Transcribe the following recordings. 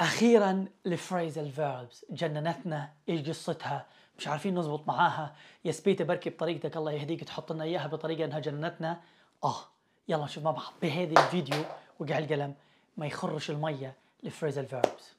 اخيرا الفريزل فيربس جننتنا ايش قصتها مش عارفين نزبط معاها يا سبيتي بركي بطريقتك الله يهديك تحط لنا اياها بطريقه انها جننتنا اه يلا نشوف مع بعض بهذا الفيديو وقع القلم ما يخرش الميه الفريزل فيربس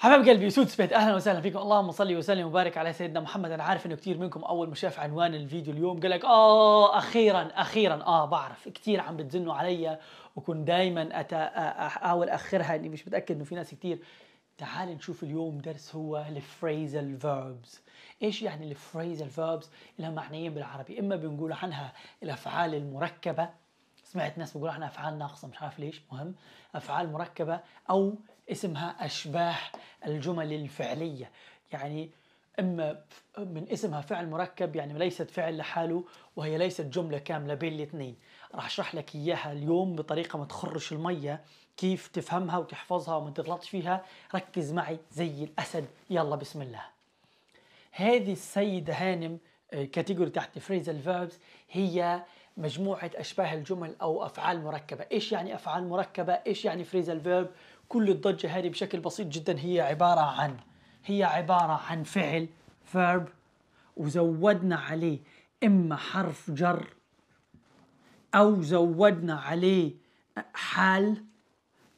حبايب قلبي سود سبيت اهلا وسهلا فيكم اللهم صل وسلم وبارك على سيدنا محمد انا عارف انه كثير منكم اول ما شاف عنوان الفيديو اليوم قال لك اه اخيرا اخيرا اه بعرف كثير عم بتزنوا علي وكنت دائما احاول اخرها اني مش متاكد انه في ناس كثير تعال نشوف اليوم درس هو الفريزل فيربز ايش يعني الفريزل فيربز لها معنيين بالعربي اما بنقول عنها الافعال المركبه سمعت ناس بيقولوا احنا افعال ناقصه مش عارف ليش مهم افعال مركبه او اسمها اشباه الجمل الفعليه يعني اما من اسمها فعل مركب يعني ليست فعل لحاله وهي ليست جمله كامله بين الاثنين راح اشرح لك اياها اليوم بطريقه ما تخرش الميه كيف تفهمها وتحفظها وما تغلطش فيها ركز معي زي الاسد يلا بسم الله هذه السيده هانم كاتيجوري آه، تحت phrasal verbs هي مجموعة أشباه الجمل أو أفعال مركبة إيش يعني أفعال مركبة؟ إيش يعني phrasal فيرب؟ كل الضجة هذه بشكل بسيط جدا هي عبارة عن هي عبارة عن فعل فيرب وزودنا عليه إما حرف جر أو زودنا عليه حال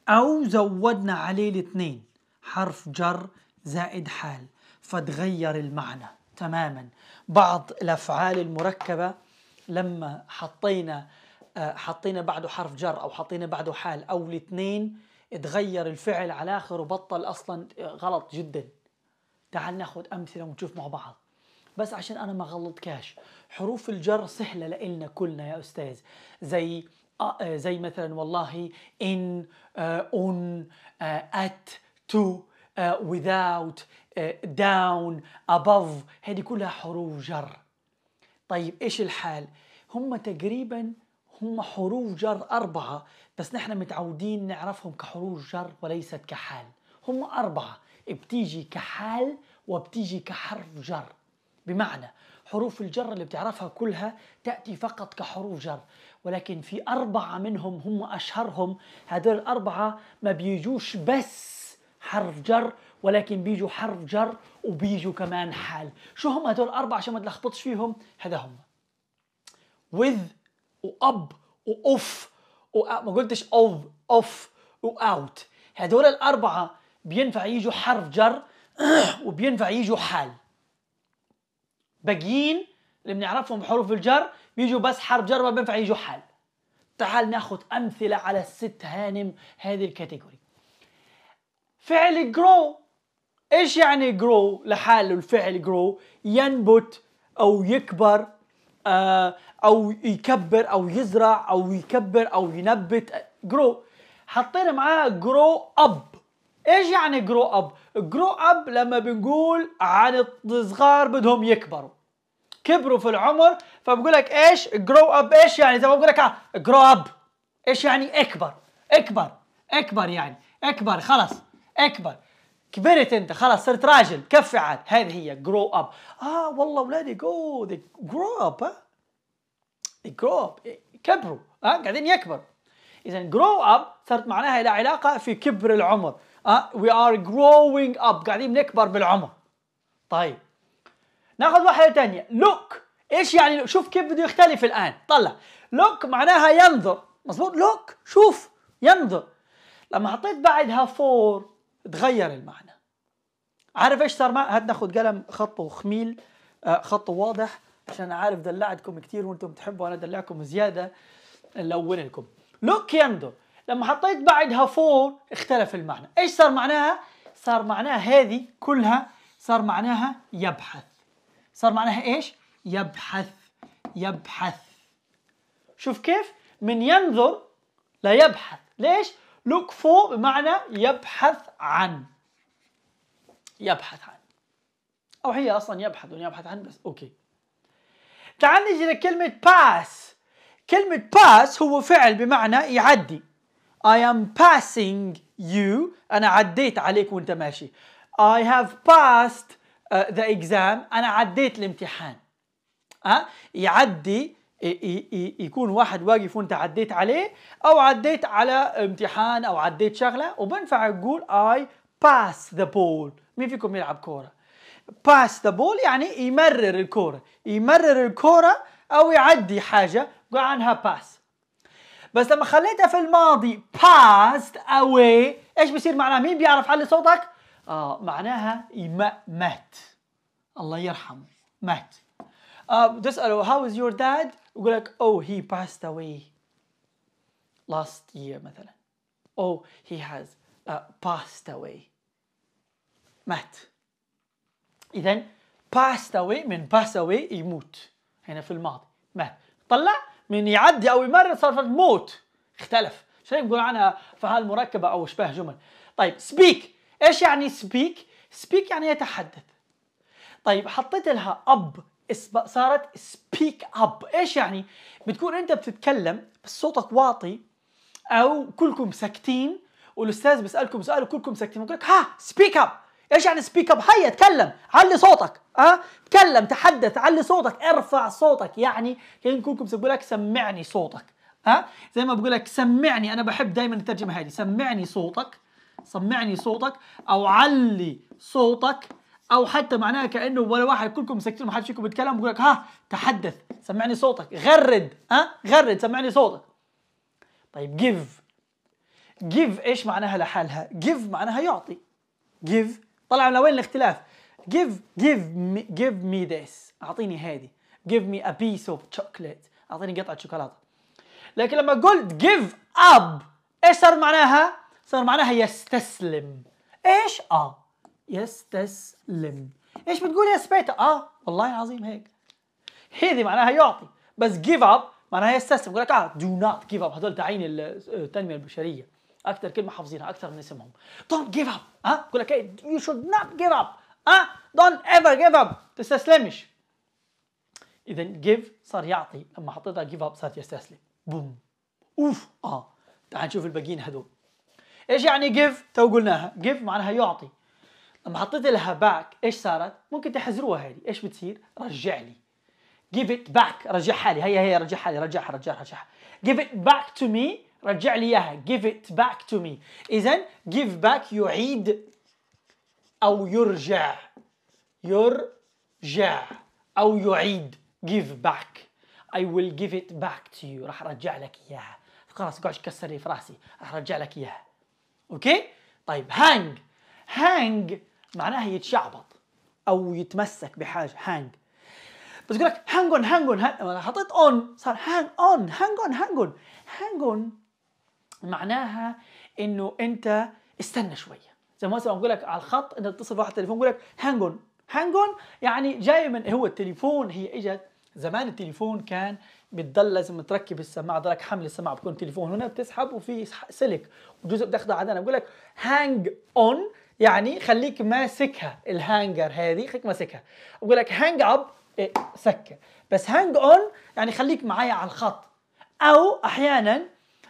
أو زودنا عليه الاثنين حرف جر زائد حال فتغير المعنى تماما بعض الافعال المركبه لما حطينا آه، حطينا بعده حرف جر او حطينا بعده حال او الاثنين اتغير الفعل على اخر وبطل اصلا آه، غلط جدا تعال ناخذ امثله ونشوف مع بعض بس عشان انا ما غلطكاش حروف الجر سهله لإلنا كلنا يا استاذ زي آه, آه، زي مثلا والله ان اون ات تو without داون آه، أبوف هذه كلها حروف جر طيب ايش الحال هم تقريبا هم حروف جر أربعة بس نحن متعودين نعرفهم كحروف جر وليست كحال هم أربعة بتيجي كحال وبتيجي كحرف جر بمعنى حروف الجر اللي بتعرفها كلها تأتي فقط كحروف جر ولكن في أربعة منهم هم أشهرهم هذول الأربعة ما بيجوش بس حرف جر ولكن بيجوا حرف جر وبيجوا كمان حال شو هم هدول أربع عشان ما تلخبطش فيهم هذا هم with وأب وأوف آه، ما قلتش أوف أوف وأوت هدول الأربعة بينفع يجوا حرف جر وبينفع يجوا حال باقيين اللي بنعرفهم حروف الجر بيجوا بس حرف جر ما بينفع يجوا حال تعال ناخذ امثله على الست هانم هذه الكاتيجوري فعل grow ايش يعني grow لحاله الفعل grow ينبت او يكبر آه، او يكبر او يزرع او يكبر او ينبت grow حطينا معاه grow up ايش يعني grow up grow up لما بنقول عن الصغار بدهم يكبروا كبروا في العمر فبقول لك ايش grow up ايش يعني زي ما بقول لك آه، grow up ايش يعني اكبر اكبر اكبر يعني اكبر خلص اكبر كبرت انت خلاص صرت راجل كفي عاد هذه هي جرو اب اه والله اولادي جو جرو اب جرو ها كبروا ها آه؟ قاعدين يكبروا اذا جرو اب صارت معناها لها علاقه في كبر العمر ها وي ار جروينج اب قاعدين نكبر بالعمر طيب ناخذ واحده ثانيه لوك ايش يعني شوف كيف بده يختلف الان طلع لوك معناها ينظر مظبوط لوك شوف ينظر لما حطيت بعدها فور تغير المعنى عارف ايش صار هات ناخذ قلم خط وخميل آه، خط واضح عشان عارف دلعتكم كثير وانتم تحبوا انا ادلعكم زياده نلون لكم لوك يندو لما حطيت بعدها فور اختلف المعنى ايش صار معناها صار معناها هذه كلها صار معناها يبحث صار معناها ايش يبحث يبحث شوف كيف من ينظر لا يبحث ليش look for بمعنى يبحث عن يبحث عن أو هي أصلا يبحث يبحث عن بس أوكي تعال نجي لكلمة pass كلمة pass هو فعل بمعنى يعدي I am passing you أنا عديت عليك وأنت ماشي I have passed uh, the exam أنا عديت الامتحان أه؟ يعدي يكون واحد واقف وانت عديت عليه او عديت على امتحان او عديت شغله وبنفع تقول اي باس ذا بول مين فيكم يلعب كوره باس ذا بول يعني يمرر الكوره يمرر الكوره او يعدي حاجه قال عنها باس بس لما خليتها في الماضي باست اواي ايش بيصير معناها مين بيعرف علي صوتك اه معناها مات الله يرحمه مات آه بتساله how is your dad يقول لك oh he passed away last year مثلا oh he has uh, passed away مات إذا passed away من pass away يموت هنا في الماضي مات طلع من يعدي أو يمرر صار موت اختلف عشان نقول عنها فعال مركبة أو أشباه جمل طيب speak إيش يعني speak؟ speak يعني يتحدث طيب حطيت لها أب صارت سبيك اب ايش يعني بتكون انت بتتكلم بس صوتك واطي او كلكم ساكتين والاستاذ بيسالكم سؤال وكلكم ساكتين بقول لك ها سبيك اب ايش يعني سبيك اب هيا تكلم علي صوتك ها أه؟ تحدث علي صوتك ارفع صوتك يعني كان كلكم بقول لك سمعني صوتك ها أه؟ زي ما بقول لك سمعني انا بحب دائما الترجمه هذه سمعني صوتك سمعني صوتك او علي صوتك او حتى معناها كانه ولا واحد كلكم مسكتين ما حد فيكم بيتكلم بقول لك ها تحدث سمعني صوتك غرد ها غرد سمعني صوتك طيب جيف جيف ايش معناها لحالها جيف معناها يعطي جيف طلع لوين الاختلاف جيف جيف جيف مي ذيس اعطيني هذه جيف مي ا بيس اوف تشوكليت اعطيني قطعه شوكولاته لكن لما قلت جيف اب ايش صار معناها صار معناها يستسلم ايش اب آه. يستسلم ايش بتقول يا سبيتا اه والله العظيم هيك هذه معناها يعطي بس جيف اب معناها يستسلم يقول لك اه دو نوت جيف اب هذول تاعين آه، التنميه البشريه اكثر كلمه حافظينها اكثر من اسمهم دونت جيف اب ها يقول لك يو شود نوت جيف اب ها دونت ايفر جيف اب تستسلمش اذا جيف صار يعطي لما حطيتها جيف اب صارت يستسلم بوم اوف اه تعال نشوف الباقيين هذول ايش يعني جيف تو قلناها جيف معناها يعطي لما حطيت لها باك ايش صارت؟ ممكن تحزروها هذه ايش بتصير؟ رجع لي جيف ات باك رجعها لي هيا هيا رجعها لي رجعها رجعها رجعها جيف ات باك تو مي رجع لي اياها جيف ات باك تو مي اذا جيف باك يعيد او يرجع يرجع او يعيد جيف باك I will give it back to you راح ارجع لك اياها خلاص قاعد كسر لي في راسي راح ارجع لك اياها اوكي طيب hang hang معناها يتشعبط او يتمسك بحاجه هانج بس يقول لك هانج اون هانج اون انا حطيت اون صار هانج اون هانج اون هانج اون هانج اون معناها انه انت استنى شويه زي ما مثلا بقول لك على الخط انت تتصل بواحد تليفون يقول لك هانج اون هانج اون يعني جاي من هو التليفون هي اجت زمان التليفون كان بتضل لازم تركب السماعه ضلك حمل السماعه بكون تليفون هنا بتسحب وفي سلك وجزء بتاخده عدنا بقول لك هانج اون يعني خليك ماسكها الهانجر هذه خليك ماسكها بقول لك هانج اب إيه، سكر بس هانج اون يعني خليك معايا على الخط او احيانا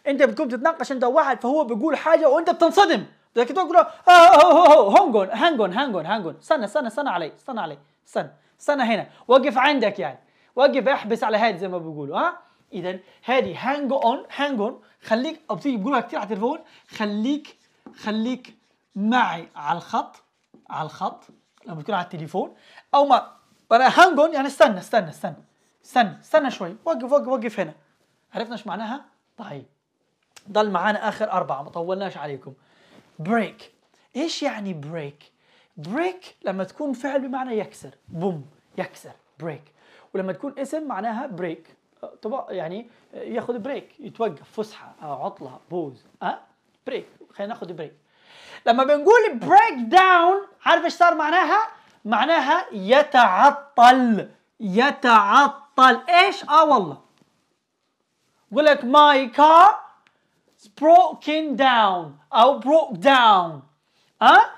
انت بتكون بتتناقش انت وواحد فهو بيقول حاجه وانت بتنصدم بدك تقول له هانج اون هانج اون هانج اون هانج اون استنى استنى استنى علي استنى علي استنى استنى هنا وقف عندك يعني وقف احبس على هذه زي ما بيقولوا ها اذا هذه هانج اون هانج اون خليك بتيجي بيقولوها كثير على التليفون خليك خليك معي على الخط على الخط لما تكون على التليفون او ما انا هانجون يعني استنى استنى استنى استنى استنى شوي وقف وقف وقف هنا عرفنا ايش معناها؟ طيب ضل معانا اخر اربعه ما طولناش عليكم بريك ايش يعني بريك؟ بريك لما تكون فعل بمعنى يكسر بوم يكسر بريك ولما تكون اسم معناها بريك طبعا يعني ياخذ بريك يتوقف فسحه عطله بوز ها أه؟ بريك خلينا ناخذ بريك لما بنقول بريك داون عارف ايش صار معناها؟ معناها يتعطل يتعطل ايش؟ اه والله يقول لك ماي كار بروكن داون او بروك داون ها؟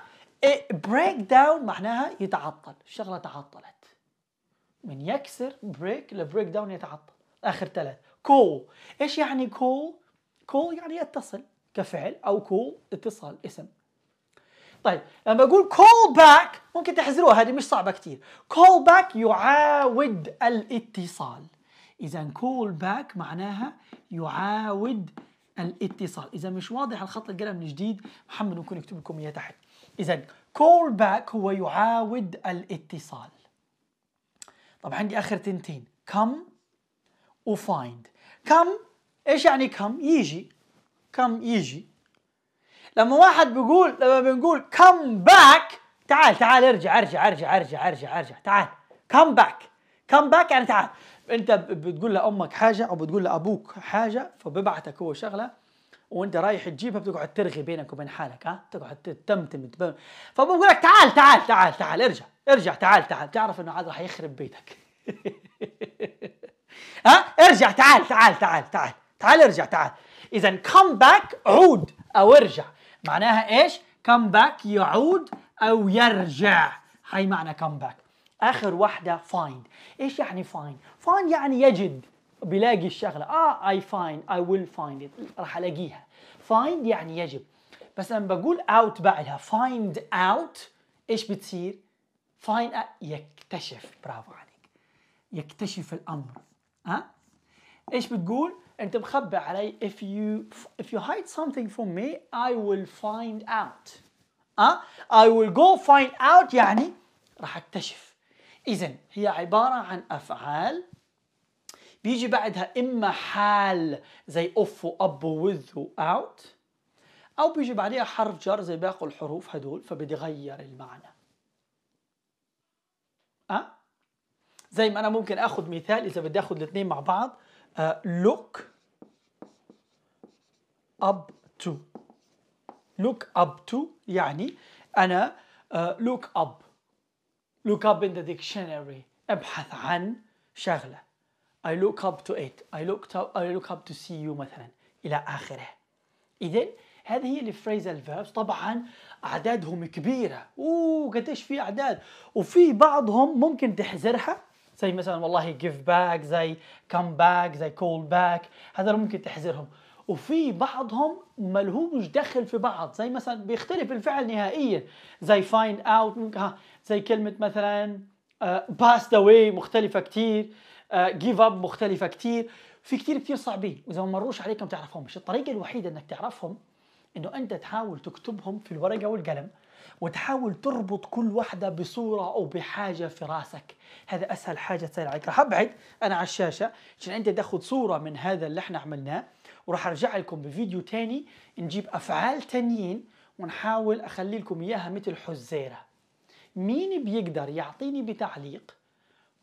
بريك داون معناها يتعطل الشغله تعطلت من يكسر بريك لبريك داون يتعطل اخر ثلاث كول ايش يعني كول؟ كول يعني يتصل كفعل او كول اتصال اسم طيب لما اقول كول باك ممكن تحزروها هذه مش صعبه كثير كول باك يعاود الاتصال اذا كول باك معناها يعاود الاتصال اذا مش واضح الخط القلم من جديد محمد ممكن يكتب لكم اياه تحت اذا كول باك هو يعاود الاتصال طب عندي اخر تنتين كم وفايند كم ايش يعني كم يجي كم يجي لما واحد بيقول لما بنقول كم باك تعال تعال ارجع ارجع ارجع ارجع ارجع ارجع تعال كم باك كم باك يعني تعال انت بتقول لامك حاجه او بتقول لابوك حاجه فببعتك هو شغله وانت رايح تجيبها بتقعد ترغي بينك وبين حالك ها تقعد تتمتم فبقول لك تعال تعال تعال تعال ارجع ارجع تعال تعال تعرف انه عاد راح يخرب بيتك ها ارجع تعال تعال تعال تعال تعال ارجع تعال اذا كم باك عود او ارجع معناها ايش؟ كم باك يعود او يرجع هاي معنى كم باك اخر واحده فايند ايش يعني فايند؟ فايند يعني يجد بلاقي الشغله اه اي فايند اي ويل فايند راح الاقيها فايند يعني يجب بس لما بقول اوت بعدها فايند اوت ايش بتصير؟ فايند يكتشف برافو عليك يكتشف الامر ها؟ آه؟ ايش بتقول؟ انت مخبى علي if you if you hide something from me I will find out ها آه؟ I will go find out يعني راح اكتشف اذا هي عباره عن افعال بيجي بعدها اما حال زي اوف واب وذ واوت او بيجي بعديها حرف جر زي باقي الحروف هدول فبدي اغير المعنى أه؟ زي ما انا ممكن اخذ مثال اذا بدي اخذ الاثنين مع بعض uh, look up to look up to يعني أنا uh, look up look up in the dictionary أبحث عن شغلة I look up to it I look up, I look up to see you مثلا إلى آخره إذا هذه هي الفريز الفيربس طبعا أعدادهم كبيرة أوه قديش في أعداد وفي بعضهم ممكن تحزرها زي مثلا والله جيف باك زي كم باك زي كول باك هذا ممكن تحذرهم وفي بعضهم ملهوش دخل في بعض زي مثلا بيختلف الفعل نهائيا زي فايند اوت زي كلمه مثلا باست آه، اواي مختلفه كثير جيف اب مختلفه كثير في كثير كثير صعبين واذا ما مروش عليكم تعرفهم مش الطريقه الوحيده انك تعرفهم انه انت تحاول تكتبهم في الورقه والقلم وتحاول تربط كل واحدة بصورة أو بحاجة في راسك هذا أسهل حاجة تصير عليك راح أبعد أنا على الشاشة عشان أنت تاخذ صورة من هذا اللي احنا عملناه وراح أرجع لكم بفيديو تاني نجيب أفعال تانيين ونحاول أخلي لكم إياها مثل حزيرة مين بيقدر يعطيني بتعليق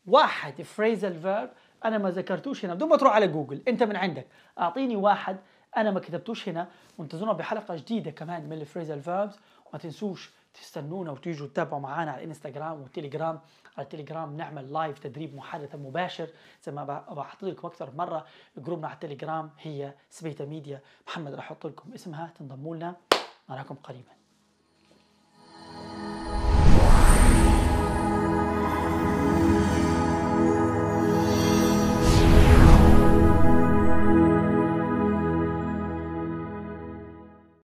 واحد فريزل فيرب أنا ما ذكرتوش هنا بدون ما تروح على جوجل أنت من عندك أعطيني واحد انا ما كتبتوش هنا وانتظرونا بحلقه جديده كمان من الفريزال فيربز ما تنسوش تستنونا وتيجوا تتابعوا معانا على الانستغرام والتليجرام على التليجرام نعمل لايف تدريب محادثه مباشر زي ما بحط لكم اكثر مره جروبنا على التليجرام هي سبيتا ميديا محمد راح احط لكم اسمها تنضموا لنا نراكم قريبا